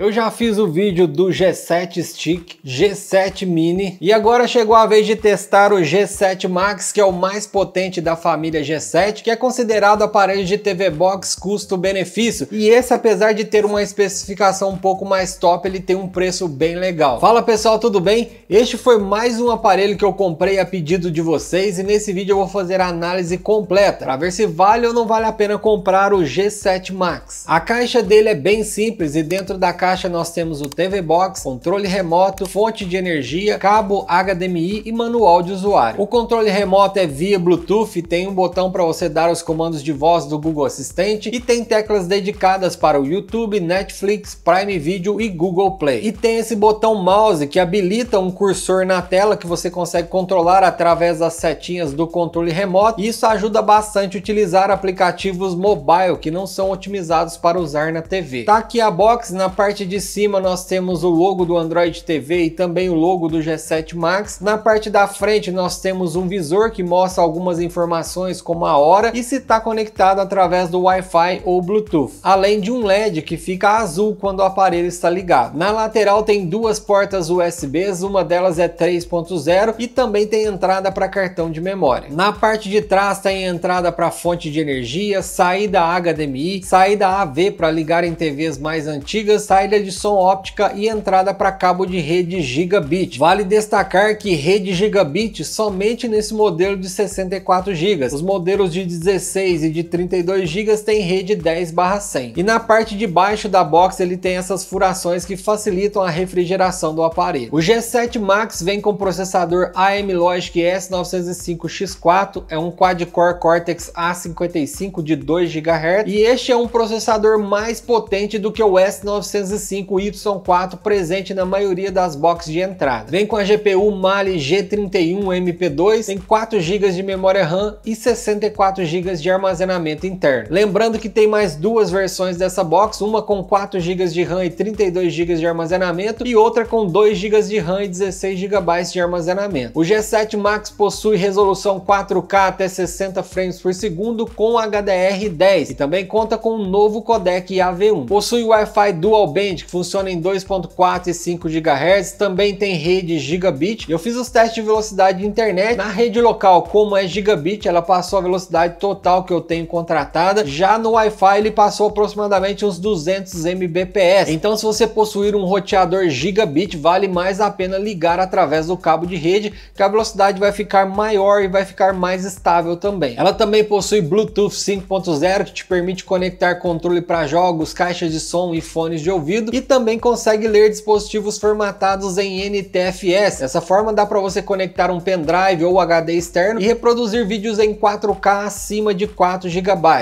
Eu já fiz o vídeo do G7 Stick, G7 Mini e agora chegou a vez de testar o G7 Max, que é o mais potente da família G7, que é considerado aparelho de TV Box custo-benefício. E esse, apesar de ter uma especificação um pouco mais top, ele tem um preço bem legal. Fala pessoal, tudo bem? Este foi mais um aparelho que eu comprei a pedido de vocês e nesse vídeo eu vou fazer a análise completa para ver se vale ou não vale a pena comprar o G7 Max. A caixa dele é bem simples e dentro da caixa caixa nós temos o TV Box, controle remoto, fonte de energia, cabo HDMI e manual de usuário. O controle remoto é via Bluetooth, tem um botão para você dar os comandos de voz do Google Assistente e tem teclas dedicadas para o YouTube, Netflix, Prime Video e Google Play. E tem esse botão mouse que habilita um cursor na tela que você consegue controlar através das setinhas do controle remoto. e Isso ajuda bastante utilizar aplicativos mobile que não são otimizados para usar na TV. Tá aqui a box na parte parte de cima nós temos o logo do Android TV e também o logo do G7 Max. Na parte da frente nós temos um visor que mostra algumas informações como a hora e se está conectado através do Wi-Fi ou Bluetooth. Além de um LED que fica azul quando o aparelho está ligado. Na lateral tem duas portas USBs, uma delas é 3.0 e também tem entrada para cartão de memória. Na parte de trás tem entrada para fonte de energia, saída HDMI, saída AV para ligar em TVs mais antigas, saída de som óptica e entrada para cabo de rede gigabit. Vale destacar que rede gigabit somente nesse modelo de 64 GB. Os modelos de 16 e de 32 GB têm rede 10/100. E na parte de baixo da box ele tem essas furações que facilitam a refrigeração do aparelho. O G7 Max vem com processador AM Logic S905X4, é um quad-core Cortex A55 de 2 GHz e este é um processador mais potente do que o S905 405Y4 presente na maioria das boxes de entrada. Vem com a GPU Mali G31 MP2, tem 4 GB de memória RAM e 64 GB de armazenamento interno. Lembrando que tem mais duas versões dessa box, uma com 4 GB de RAM e 32 GB de armazenamento e outra com 2 GB de RAM e 16 GB de armazenamento. O G7 Max possui resolução 4K até 60 frames por segundo com HDR10 e também conta com um novo codec AV1. Possui Wi-Fi Dual Band que funciona em 2.4 e 5 GHz, também tem rede gigabit. Eu fiz os testes de velocidade de internet. Na rede local, como é gigabit, ela passou a velocidade total que eu tenho contratada. Já no Wi-Fi, ele passou aproximadamente uns 200 Mbps. Então, se você possuir um roteador gigabit, vale mais a pena ligar através do cabo de rede, que a velocidade vai ficar maior e vai ficar mais estável também. Ela também possui Bluetooth 5.0, que te permite conectar controle para jogos, caixas de som e fones de ouvido e também consegue ler dispositivos formatados em NTFS. Dessa forma dá para você conectar um pendrive ou HD externo e reproduzir vídeos em 4K acima de 4 GB.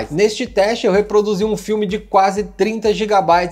Neste teste eu reproduzi um filme de quase 30 GB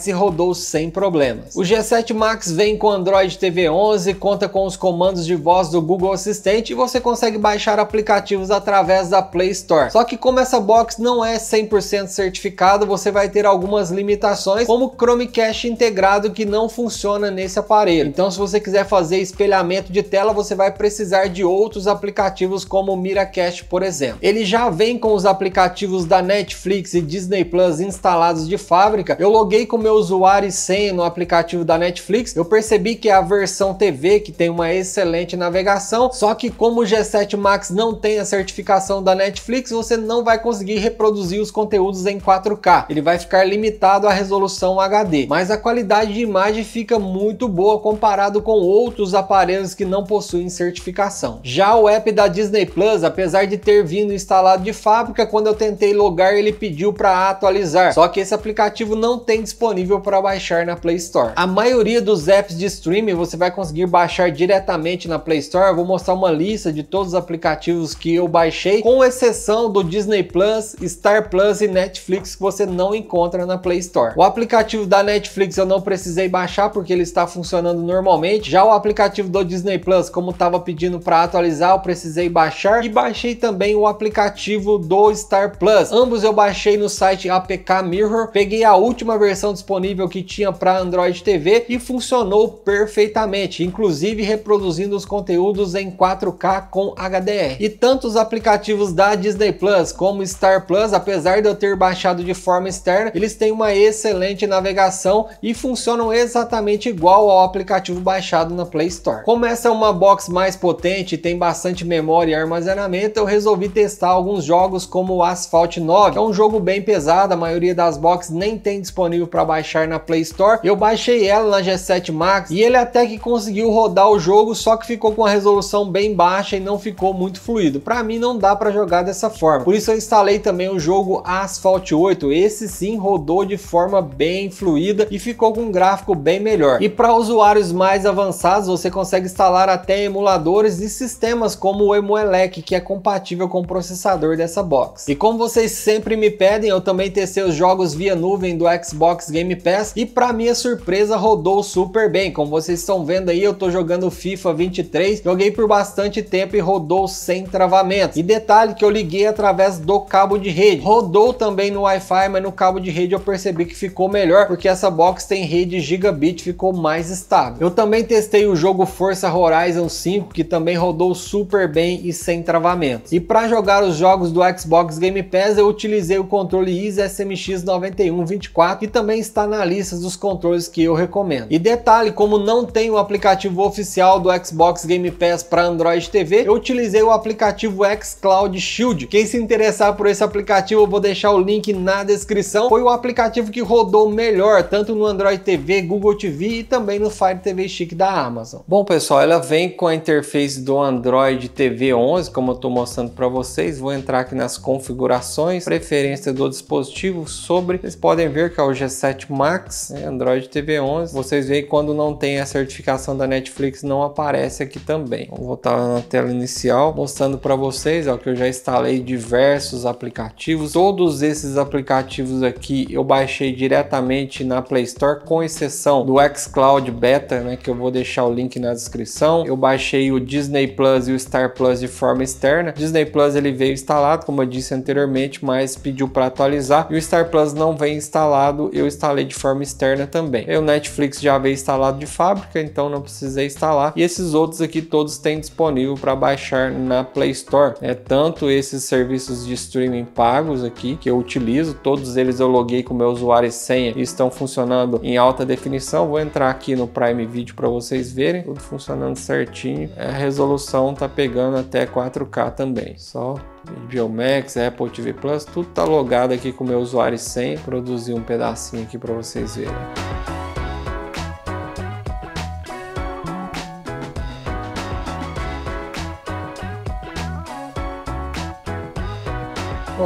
e rodou sem problemas. O G7 Max vem com Android TV 11, conta com os comandos de voz do Google Assistente e você consegue baixar aplicativos através da Play Store. Só que como essa box não é 100% certificada, você vai ter algumas limitações, como Chromecast integrado que não funciona nesse aparelho. Então se você quiser fazer espelhamento de tela, você vai precisar de outros aplicativos como o Miracast, por exemplo. Ele já vem com os aplicativos da Netflix e Disney Plus instalados de fábrica. Eu loguei com meu usuário e senha no aplicativo da Netflix. Eu percebi que é a versão TV que tem uma excelente navegação, só que como o G7 Max não tem a certificação da Netflix, você não vai conseguir reproduzir os conteúdos em 4K. Ele vai ficar limitado à resolução HD. Mas a a qualidade de imagem fica muito boa comparado com outros aparelhos que não possuem certificação. Já o app da Disney Plus, apesar de ter vindo instalado de fábrica, quando eu tentei logar ele pediu para atualizar, só que esse aplicativo não tem disponível para baixar na Play Store. A maioria dos apps de streaming você vai conseguir baixar diretamente na Play Store, eu vou mostrar uma lista de todos os aplicativos que eu baixei, com exceção do Disney Plus, Star Plus e Netflix que você não encontra na Play Store. O aplicativo da Netflix Netflix eu não precisei baixar porque ele está funcionando normalmente. Já o aplicativo do Disney Plus, como estava pedindo para atualizar, eu precisei baixar e baixei também o aplicativo do Star Plus. Ambos eu baixei no site APK Mirror, peguei a última versão disponível que tinha para Android TV e funcionou perfeitamente, inclusive reproduzindo os conteúdos em 4K com HDR. E tanto os aplicativos da Disney Plus como Star Plus, apesar de eu ter baixado de forma externa, eles têm uma excelente navegação e funcionam exatamente igual ao aplicativo baixado na Play Store. Como essa é uma box mais potente e tem bastante memória e armazenamento, eu resolvi testar alguns jogos como Asphalt 9, que é um jogo bem pesado, a maioria das boxes nem tem disponível para baixar na Play Store. Eu baixei ela na G7 Max e ele até que conseguiu rodar o jogo, só que ficou com a resolução bem baixa e não ficou muito fluido. Para mim não dá para jogar dessa forma. Por isso eu instalei também o jogo Asphalt 8. Esse sim rodou de forma bem fluida e e ficou com um gráfico bem melhor. E para usuários mais avançados, você consegue instalar até emuladores e sistemas como o Emuelec, que é compatível com o processador dessa box. E como vocês sempre me pedem, eu também testei os jogos via nuvem do Xbox Game Pass e para minha surpresa rodou super bem. Como vocês estão vendo aí, eu tô jogando FIFA 23, joguei por bastante tempo e rodou sem travamento. E detalhe que eu liguei através do cabo de rede. Rodou também no Wi-Fi, mas no cabo de rede eu percebi que ficou melhor, porque essa box Xbox tem rede gigabit ficou mais estável. Eu também testei o jogo Forza Horizon 5, que também rodou super bem e sem travamentos. E para jogar os jogos do Xbox Game Pass, eu utilizei o controle Easy SMX 9124, que também está na lista dos controles que eu recomendo. E detalhe, como não tem o aplicativo oficial do Xbox Game Pass para Android TV, eu utilizei o aplicativo xCloud Shield. Quem se interessar por esse aplicativo, eu vou deixar o link na descrição. Foi o aplicativo que rodou melhor, tanto no Android TV, Google TV e também no Fire TV Stick da Amazon. Bom pessoal, ela vem com a interface do Android TV 11, como eu estou mostrando para vocês. Vou entrar aqui nas configurações, preferência do dispositivo, sobre. Vocês podem ver que é o G7 Max, né? Android TV 11. Vocês veem quando não tem a certificação da Netflix, não aparece aqui também. Vou voltar na tela inicial, mostrando para vocês ó, que eu já instalei diversos aplicativos. Todos esses aplicativos aqui eu baixei diretamente na Play Store, com exceção do xCloud Beta, né, que eu vou deixar o link na descrição. Eu baixei o Disney Plus e o Star Plus de forma externa. Disney Plus ele veio instalado, como eu disse anteriormente, mas pediu para atualizar. E o Star Plus não vem instalado, eu instalei de forma externa também. E o Netflix já veio instalado de fábrica, então não precisei instalar. E esses outros aqui todos têm disponível para baixar na Play Store. É tanto esses serviços de streaming pagos aqui que eu utilizo, todos eles eu loguei com meu usuário e senha e estão funcionando funcionando em alta definição. Vou entrar aqui no Prime Video para vocês verem, tudo funcionando certinho. A resolução tá pegando até 4K também. Só HBO Max, Apple TV Plus, tudo tá logado aqui com o meu usuário sem Produzi um pedacinho aqui para vocês verem.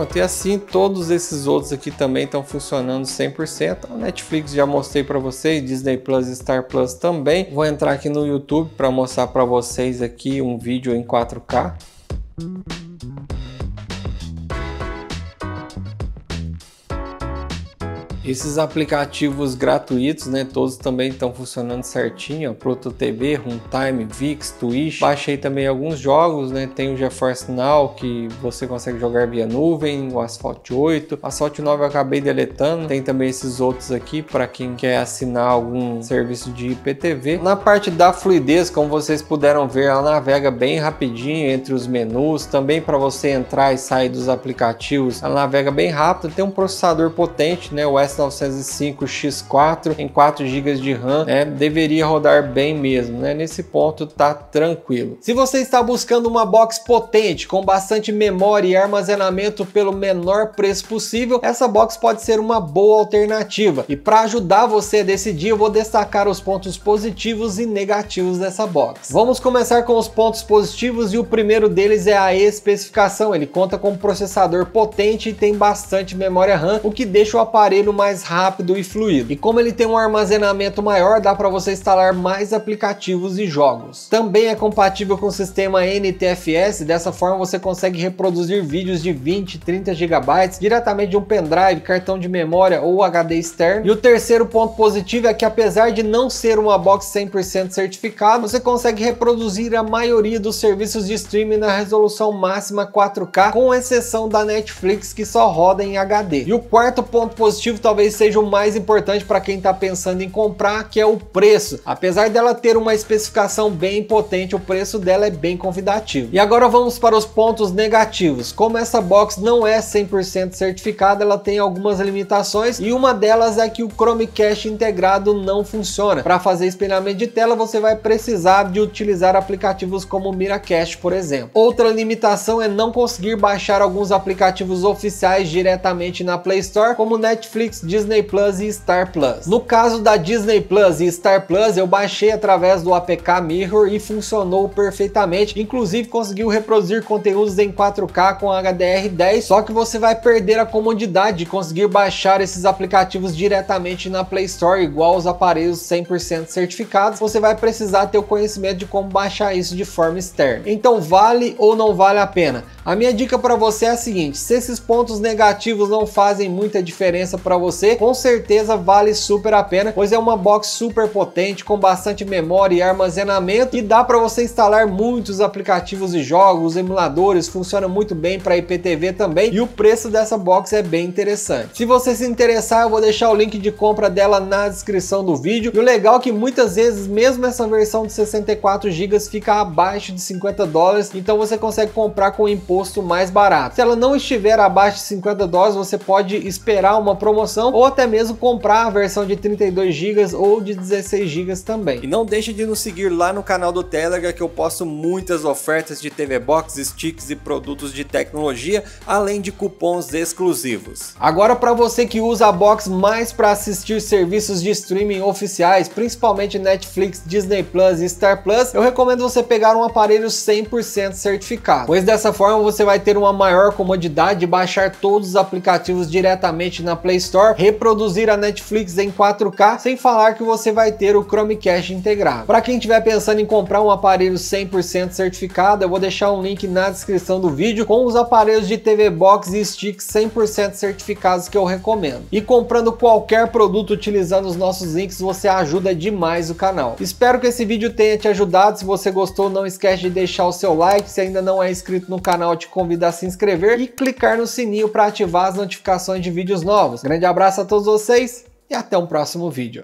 pronto. E assim todos esses outros aqui também estão funcionando 100%. A Netflix já mostrei para vocês, Disney Plus, Star Plus também. Vou entrar aqui no YouTube para mostrar para vocês aqui um vídeo em 4K. Esses aplicativos gratuitos, né, todos também estão funcionando certinho, ó, TV, Runtime, VIX, Twitch. Baixei também alguns jogos, né, tem o GeForce Now que você consegue jogar via nuvem, o Asphalt 8, Asphalt 9 eu acabei deletando, tem também esses outros aqui para quem quer assinar algum serviço de IPTV. Na parte da fluidez, como vocês puderam ver, ela navega bem rapidinho entre os menus, também para você entrar e sair dos aplicativos, ela navega bem rápido, tem um processador potente, né, o S S905X4 em 4 GB de RAM, né, deveria rodar bem mesmo, né? Nesse ponto tá tranquilo. Se você está buscando uma box potente, com bastante memória e armazenamento pelo menor preço possível, essa box pode ser uma boa alternativa. E para ajudar você a decidir, eu vou destacar os pontos positivos e negativos dessa box. Vamos começar com os pontos positivos e o primeiro deles é a especificação. Ele conta com um processador potente e tem bastante memória RAM, o que deixa o aparelho mais rápido e fluido. E como ele tem um armazenamento maior, dá para você instalar mais aplicativos e jogos. Também é compatível com o sistema NTFS, dessa forma você consegue reproduzir vídeos de 20, 30 GB diretamente de um pendrive, cartão de memória ou HD externo. E o terceiro ponto positivo é que apesar de não ser uma box 100% certificada, você consegue reproduzir a maioria dos serviços de streaming na resolução máxima 4K, com exceção da Netflix que só roda em HD. E o quarto ponto positivo está talvez seja o mais importante para quem está pensando em comprar, que é o preço. Apesar dela ter uma especificação bem potente, o preço dela é bem convidativo. E agora vamos para os pontos negativos. Como essa box não é 100% certificada, ela tem algumas limitações e uma delas é que o Chromecast integrado não funciona. Para fazer espelhamento de tela, você vai precisar de utilizar aplicativos como o Miracast, por exemplo. Outra limitação é não conseguir baixar alguns aplicativos oficiais diretamente na Play Store, como Netflix, Disney Plus e Star Plus. No caso da Disney Plus e Star Plus, eu baixei através do APK Mirror e funcionou perfeitamente, inclusive conseguiu reproduzir conteúdos em 4K com HDR10, só que você vai perder a comodidade de conseguir baixar esses aplicativos diretamente na Play Store, igual aos aparelhos 100% certificados, você vai precisar ter o conhecimento de como baixar isso de forma externa. Então vale ou não vale a pena? A minha dica para você é a seguinte, se esses pontos negativos não fazem muita diferença para você, você, com certeza vale super a pena, pois é uma box super potente, com bastante memória e armazenamento, e dá para você instalar muitos aplicativos e jogos, emuladores, funciona muito bem para IPTV também, e o preço dessa box é bem interessante. Se você se interessar, eu vou deixar o link de compra dela na descrição do vídeo, e o legal é que muitas vezes, mesmo essa versão de 64 GB fica abaixo de 50 dólares, então você consegue comprar com imposto mais barato. Se ela não estiver abaixo de 50 dólares, você pode esperar uma promoção versão, ou até mesmo comprar a versão de 32 GB ou de 16 GB também. E não deixe de nos seguir lá no canal do Telegram que eu posto muitas ofertas de TV Box, sticks e produtos de tecnologia, além de cupons exclusivos. Agora para você que usa a Box mais para assistir serviços de streaming oficiais, principalmente Netflix, Disney Plus e Star Plus, eu recomendo você pegar um aparelho 100% certificado, pois dessa forma você vai ter uma maior comodidade de baixar todos os aplicativos diretamente na Play Store reproduzir a Netflix em 4K, sem falar que você vai ter o Chromecast integrado. Para quem estiver pensando em comprar um aparelho 100% certificado, eu vou deixar um link na descrição do vídeo com os aparelhos de TV Box e Stick 100% certificados que eu recomendo. E comprando qualquer produto utilizando os nossos links, você ajuda demais o canal. Espero que esse vídeo tenha te ajudado. Se você gostou, não esquece de deixar o seu like. Se ainda não é inscrito no canal, te convido a se inscrever e clicar no sininho para ativar as notificações de vídeos novos. Grande abraço! abraço a todos vocês e até um próximo vídeo.